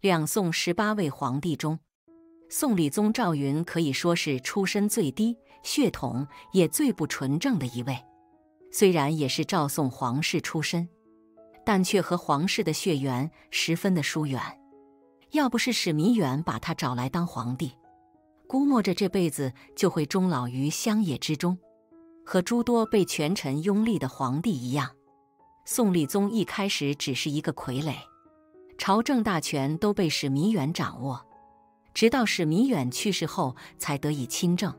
两宋十八位皇帝中，宋理宗赵昀可以说是出身最低、血统也最不纯正的一位。虽然也是赵宋皇室出身，但却和皇室的血缘十分的疏远。要不是史弥远把他找来当皇帝，估摸着这辈子就会终老于乡野之中。和诸多被权臣拥立的皇帝一样，宋理宗一开始只是一个傀儡。朝政大权都被史弥远掌握，直到史弥远去世后才得以亲政。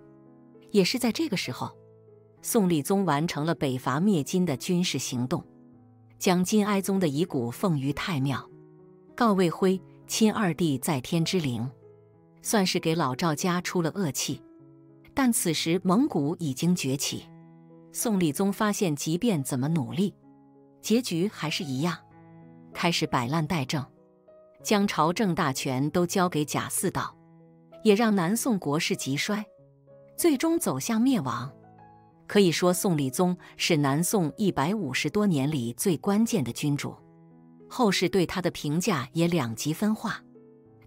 也是在这个时候，宋理宗完成了北伐灭金的军事行动，将金哀宗的遗骨奉于太庙，告慰徽亲二弟在天之灵，算是给老赵家出了恶气。但此时蒙古已经崛起，宋理宗发现，即便怎么努力，结局还是一样。开始摆烂代政，将朝政大权都交给贾似道，也让南宋国势急衰，最终走向灭亡。可以说，宋理宗是南宋一百五十多年里最关键的君主。后世对他的评价也两极分化，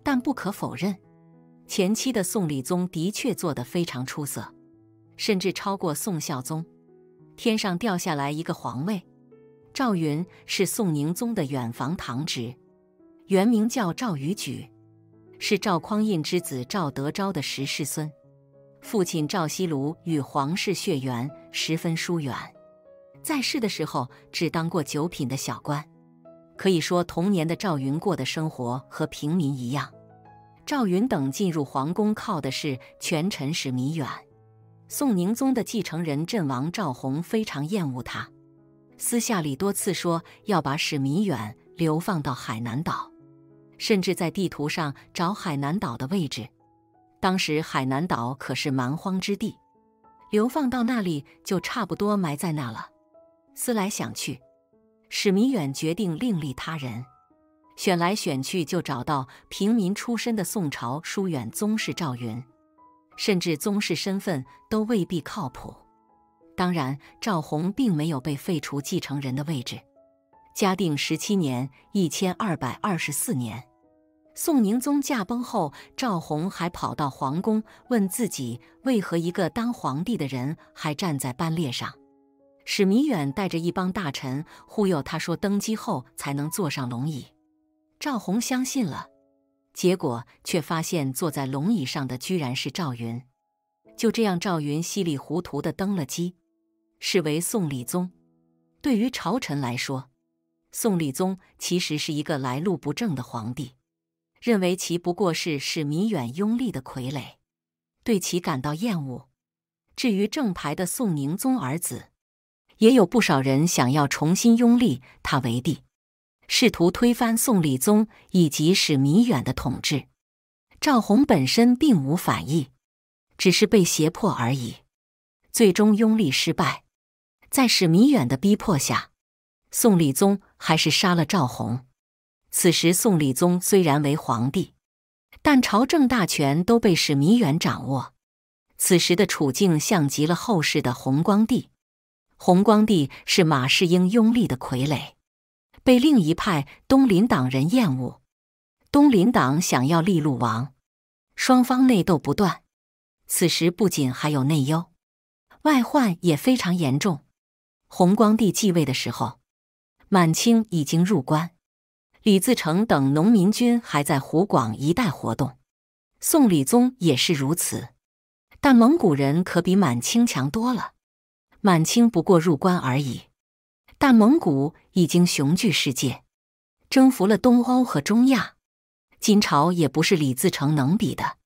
但不可否认，前期的宋理宗的确做得非常出色，甚至超过宋孝宗。天上掉下来一个皇位。赵云是宋宁宗的远房堂侄，原名叫赵禹举，是赵匡胤之子赵德昭的十世孙。父亲赵希庐与皇室血缘十分疏远，在世的时候只当过九品的小官。可以说，童年的赵云过的生活和平民一样。赵云等进入皇宫靠的是权臣史弥远。宋宁宗的继承人阵亡赵弘非常厌恶他。私下里多次说要把史弥远流放到海南岛，甚至在地图上找海南岛的位置。当时海南岛可是蛮荒之地，流放到那里就差不多埋在那了。思来想去，史弥远决定另立他人，选来选去就找到平民出身的宋朝疏远宗室赵云，甚至宗室身份都未必靠谱。当然，赵红并没有被废除继承人的位置。嘉定十七年（一千二百二十四年），宋宁宗驾崩后，赵弘还跑到皇宫问自己为何一个当皇帝的人还站在班列上。史弥远带着一帮大臣忽悠他说登基后才能坐上龙椅，赵弘相信了，结果却发现坐在龙椅上的居然是赵云。就这样，赵云稀里糊涂地登了基。视为宋理宗，对于朝臣来说，宋理宗其实是一个来路不正的皇帝，认为其不过是史弥远拥立的傀儡，对其感到厌恶。至于正牌的宋宁宗儿子，也有不少人想要重新拥立他为帝，试图推翻宋理宗以及史弥远的统治。赵弘本身并无反意，只是被胁迫而已，最终拥立失败。在史弥远的逼迫下，宋理宗还是杀了赵弘。此时，宋理宗虽然为皇帝，但朝政大权都被史弥远掌握。此时的处境像极了后世的弘光帝。弘光帝是马士英拥立的傀儡，被另一派东林党人厌恶。东林党想要立陆王，双方内斗不断。此时不仅还有内忧，外患也非常严重。弘光帝继位的时候，满清已经入关，李自成等农民军还在湖广一带活动，宋理宗也是如此。但蒙古人可比满清强多了，满清不过入关而已，但蒙古已经雄踞世界，征服了东欧和中亚，金朝也不是李自成能比的。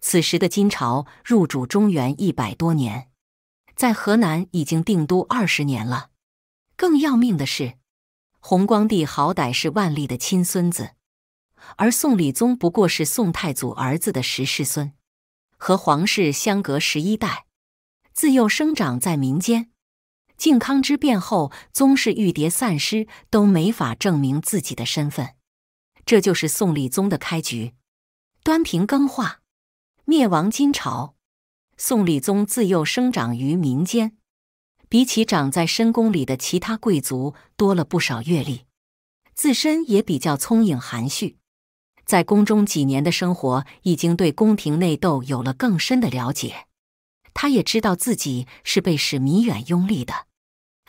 此时的金朝入主中原一百多年。在河南已经定都二十年了。更要命的是，弘光帝好歹是万历的亲孙子，而宋理宗不过是宋太祖儿子的十世孙，和皇室相隔十一代。自幼生长在民间，靖康之变后，宗室玉牒散失，都没法证明自己的身份。这就是宋理宗的开局：端平更化，灭亡金朝。宋理宗自幼生长于民间，比起长在深宫里的其他贵族多了不少阅历，自身也比较聪颖含蓄。在宫中几年的生活，已经对宫廷内斗有了更深的了解。他也知道自己是被史弥远拥立的，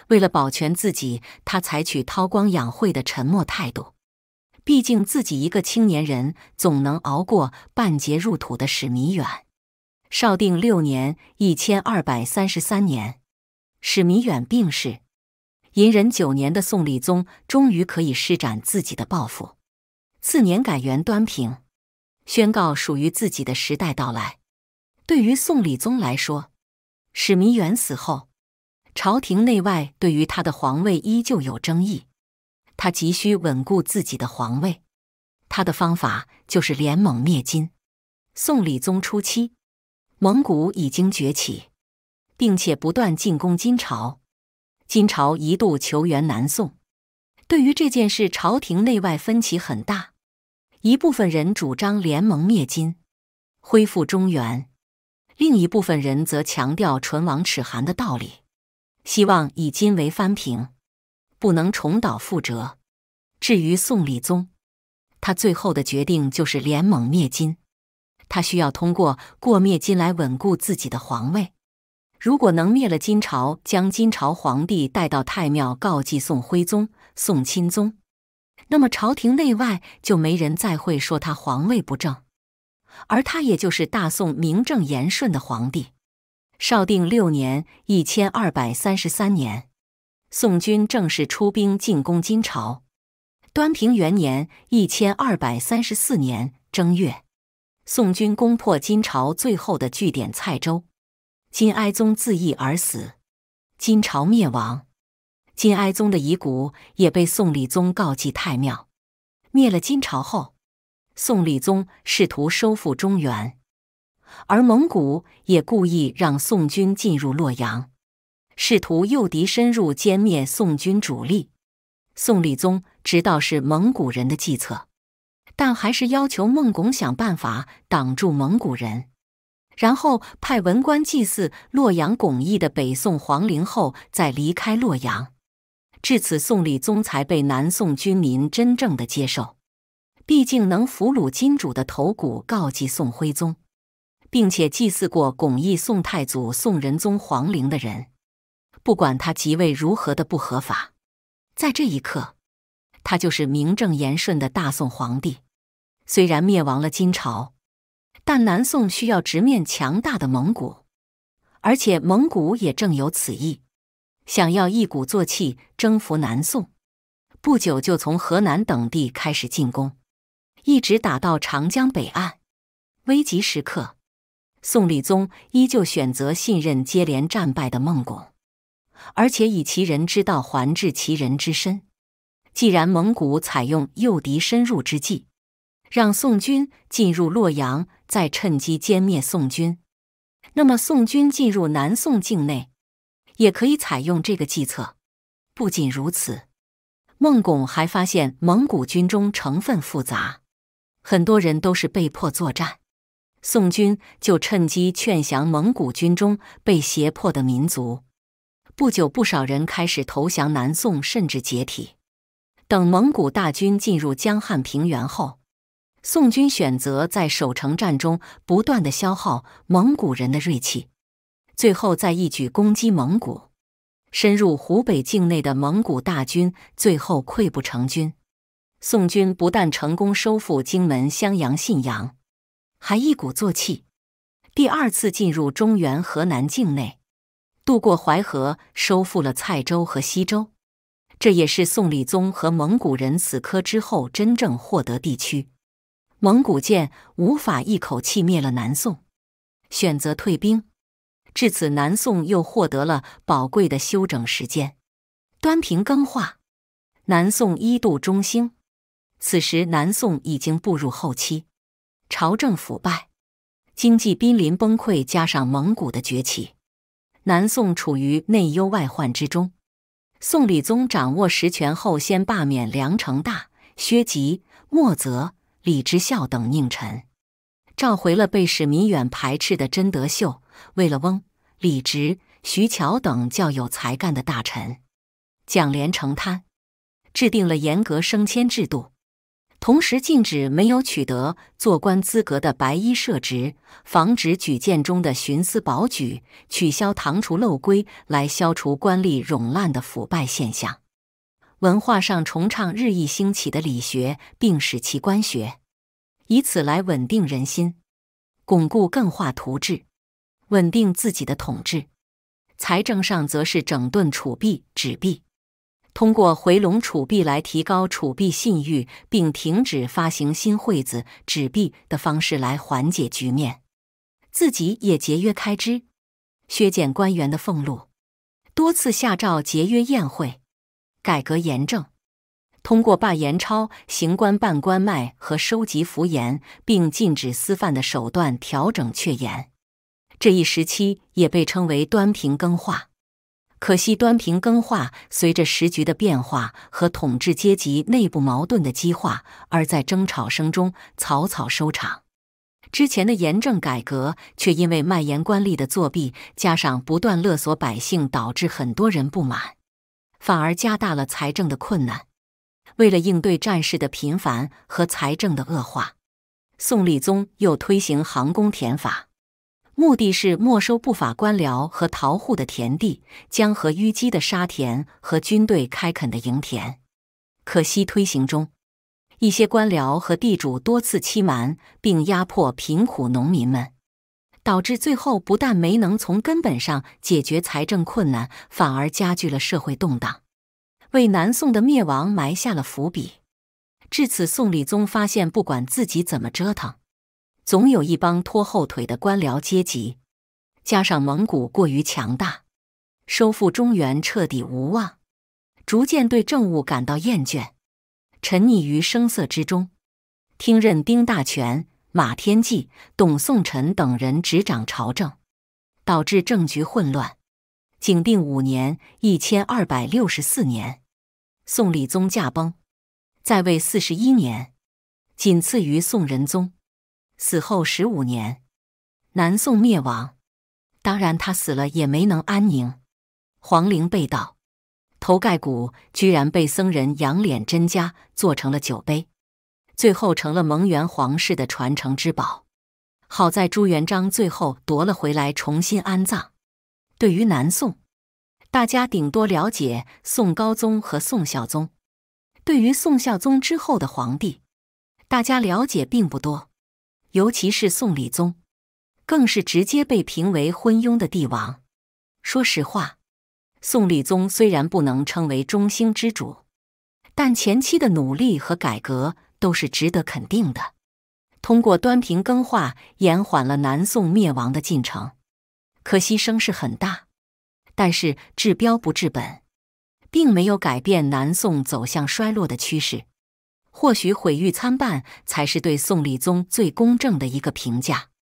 为了保全自己，他采取韬光养晦的沉默态度。毕竟自己一个青年人，总能熬过半截入土的史弥远。绍定六年（一千二百三十三年），史弥远病逝。隐忍九年的宋理宗终于可以施展自己的抱负。次年改元端平，宣告属于自己的时代到来。对于宋理宗来说，史弥远死后，朝廷内外对于他的皇位依旧有争议。他急需稳固自己的皇位，他的方法就是联盟灭金。宋理宗初期。蒙古已经崛起，并且不断进攻金朝。金朝一度求援南宋。对于这件事，朝廷内外分歧很大。一部分人主张联盟灭金，恢复中原；另一部分人则强调唇亡齿寒的道理，希望以金为翻平，不能重蹈覆辙。至于宋理宗，他最后的决定就是联盟灭金。他需要通过过灭金来稳固自己的皇位。如果能灭了金朝，将金朝皇帝带到太庙告祭宋徽宗、宋钦宗，那么朝廷内外就没人再会说他皇位不正，而他也就是大宋名正言顺的皇帝。绍定六年（一千二百三十三年），宋军正式出兵进攻金朝。端平元年（一千二百三十四年）正月。宋军攻破金朝最后的据点蔡州，金哀宗自缢而死，金朝灭亡。金哀宗的遗骨也被宋理宗告祭太庙。灭了金朝后，宋理宗试图收复中原，而蒙古也故意让宋军进入洛阳，试图诱敌深入，歼灭宋军主力。宋理宗知道是蒙古人的计策。但还是要求孟拱想办法挡住蒙古人，然后派文官祭祀洛阳巩义的北宋皇陵后，再离开洛阳。至此，宋理宗才被南宋军民真正的接受。毕竟能俘虏金主的头骨告祭宋徽宗，并且祭祀过巩义宋太祖、宋仁宗皇陵的人，不管他即位如何的不合法，在这一刻。他就是名正言顺的大宋皇帝，虽然灭亡了金朝，但南宋需要直面强大的蒙古，而且蒙古也正有此意，想要一鼓作气征服南宋。不久就从河南等地开始进攻，一直打到长江北岸。危急时刻，宋理宗依旧选择信任接连战败的孟拱，而且以其人之道还治其人之身。既然蒙古采用诱敌深入之计，让宋军进入洛阳，再趁机歼灭宋军，那么宋军进入南宋境内，也可以采用这个计策。不仅如此，孟拱还发现蒙古军中成分复杂，很多人都是被迫作战，宋军就趁机劝降蒙古军中被胁迫的民族。不久，不少人开始投降南宋，甚至解体。等蒙古大军进入江汉平原后，宋军选择在守城战中不断的消耗蒙古人的锐气，最后再一举攻击蒙古。深入湖北境内的蒙古大军最后溃不成军。宋军不但成功收复荆门、襄阳、信阳，还一鼓作气第二次进入中原河南境内，渡过淮河，收复了蔡州和西州。这也是宋理宗和蒙古人死磕之后真正获得地区。蒙古见无法一口气灭了南宋，选择退兵。至此，南宋又获得了宝贵的休整时间。端平更化，南宋一度中兴。此时，南宋已经步入后期，朝政腐败，经济濒临崩溃，加上蒙古的崛起，南宋处于内忧外患之中。宋理宗掌握实权后，先罢免梁成大、薛吉、莫泽、李之孝等佞臣，召回了被史弥远排斥的真德秀、魏了翁、李直、徐侨等较有才干的大臣，蒋连成贪，制定了严格升迁制度。同时禁止没有取得做官资格的白衣设职，防止举荐中的徇私保举，取消堂除漏规，来消除官吏冗滥的腐败现象。文化上重倡日益兴起的理学，并使其官学，以此来稳定人心，巩固、更化图治，稳定自己的统治。财政上则是整顿储币、纸币。通过回笼储币来提高储币信誉，并停止发行新惠子纸币的方式来缓解局面，自己也节约开支，削减官员的俸禄，多次下诏节约宴会，改革严政，通过罢盐钞、行官办官卖和收集浮盐，并禁止私贩的手段调整榷盐。这一时期也被称为端平更化。可惜，端平更化随着时局的变化和统治阶级内部矛盾的激化，而在争吵声中草草收场。之前的严政改革却因为卖盐官吏的作弊，加上不断勒索百姓，导致很多人不满，反而加大了财政的困难。为了应对战事的频繁和财政的恶化，宋理宗又推行行宫田法。目的是没收不法官僚和逃户的田地、江河淤积的沙田和军队开垦的营田。可惜推行中，一些官僚和地主多次欺瞒并压迫贫苦农民们，导致最后不但没能从根本上解决财政困难，反而加剧了社会动荡，为南宋的灭亡埋下了伏笔。至此，宋理宗发现，不管自己怎么折腾。总有一帮拖后腿的官僚阶级，加上蒙古过于强大，收复中原彻底无望，逐渐对政务感到厌倦，沉溺于声色之中，听任丁大全、马天骥、董宋臣等人执掌朝政，导致政局混乱。景定五年（一千二百六十四年），宋理宗驾崩，在位四十一年，仅次于宋仁宗。死后十五年，南宋灭亡。当然，他死了也没能安宁，皇陵被盗，头盖骨居然被僧人杨脸甄家做成了酒杯，最后成了蒙元皇室的传承之宝。好在朱元璋最后夺了回来，重新安葬。对于南宋，大家顶多了解宋高宗和宋孝宗。对于宋孝宗之后的皇帝，大家了解并不多。尤其是宋理宗，更是直接被评为昏庸的帝王。说实话，宋理宗虽然不能称为中兴之主，但前期的努力和改革都是值得肯定的。通过端平更化，延缓了南宋灭亡的进程。可惜声势很大，但是治标不治本，并没有改变南宋走向衰落的趋势。或许毁誉参半，才是对宋理宗最公正的一个评价。